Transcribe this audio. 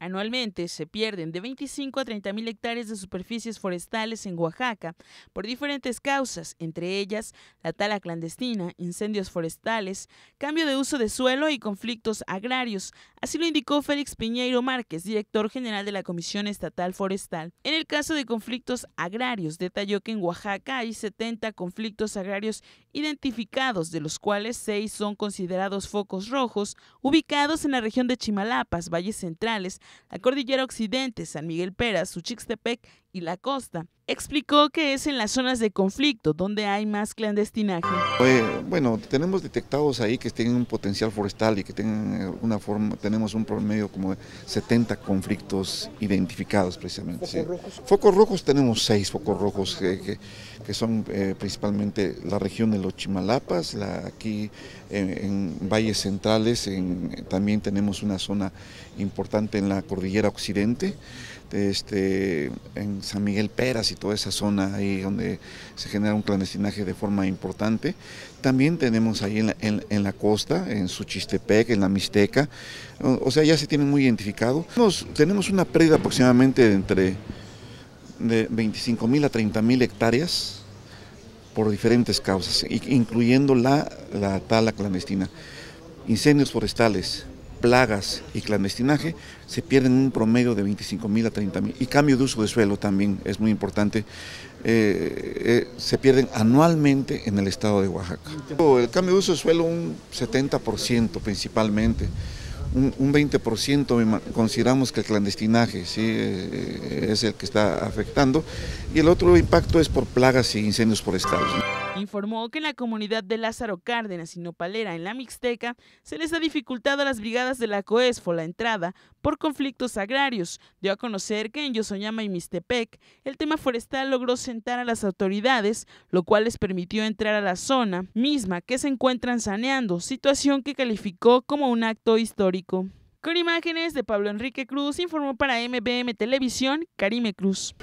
Anualmente se pierden de 25 a 30 mil hectáreas de superficies forestales en Oaxaca por diferentes causas, entre ellas la tala clandestina, incendios forestales, cambio de uso de suelo y conflictos agrarios. Así lo indicó Félix Piñeiro Márquez, director general de la Comisión Estatal Forestal. En el caso de conflictos agrarios, detalló que en Oaxaca hay 70 conflictos agrarios identificados, de los cuales 6 son considerados focos rojos, ubicados en la región de Chimalapas, valles centrales, la cordillera occidente, San Miguel Peras, Suchixtepec y la costa explicó que es en las zonas de conflicto donde hay más clandestinaje. bueno, tenemos detectados ahí que tienen un potencial forestal y que tienen eh, una forma, tenemos un promedio como de 70 conflictos identificados precisamente. ¿Focos rojos? tenemos seis focos rojos que, son eh, principalmente la región de los Chimalapas, aquí en, valles centrales también tenemos una zona importante en la cordillera occidente este, en San Miguel Peras y toda esa zona ahí donde se genera un clandestinaje de forma importante. También tenemos ahí en la, costa, en Suchistepec, en la Mixteca, o, sea, ya se tiene muy identificado. tenemos una pérdida aproximadamente de entre de 25 a 30 mil hectáreas por diferentes causas, incluyendo la, la tala clandestina, incendios forestales, plagas y clandestinaje, se pierden un promedio de 25 mil a 30 mil. Y cambio de uso de suelo también es muy importante. Eh, eh, se pierden anualmente en el estado de Oaxaca. El cambio de uso de suelo un 70% principalmente un, un 20% consideramos que el clandestinaje ¿sí? Eh, eh, es el que está afectando y el otro impacto es por plagas y incendios forestales. Informó que en la comunidad de Lázaro Cárdenas y Nopalera, en la Mixteca, se les ha dificultado a las brigadas de la COESFO la entrada por conflictos agrarios. Dio a conocer que en Yosoñama y Mixtepec, el tema forestal logró sentar a las autoridades, lo cual les permitió entrar a la zona misma que se encuentran saneando, situación que calificó como un acto histórico con imágenes de Pablo Enrique Cruz, informó para MBM Televisión Karime Cruz.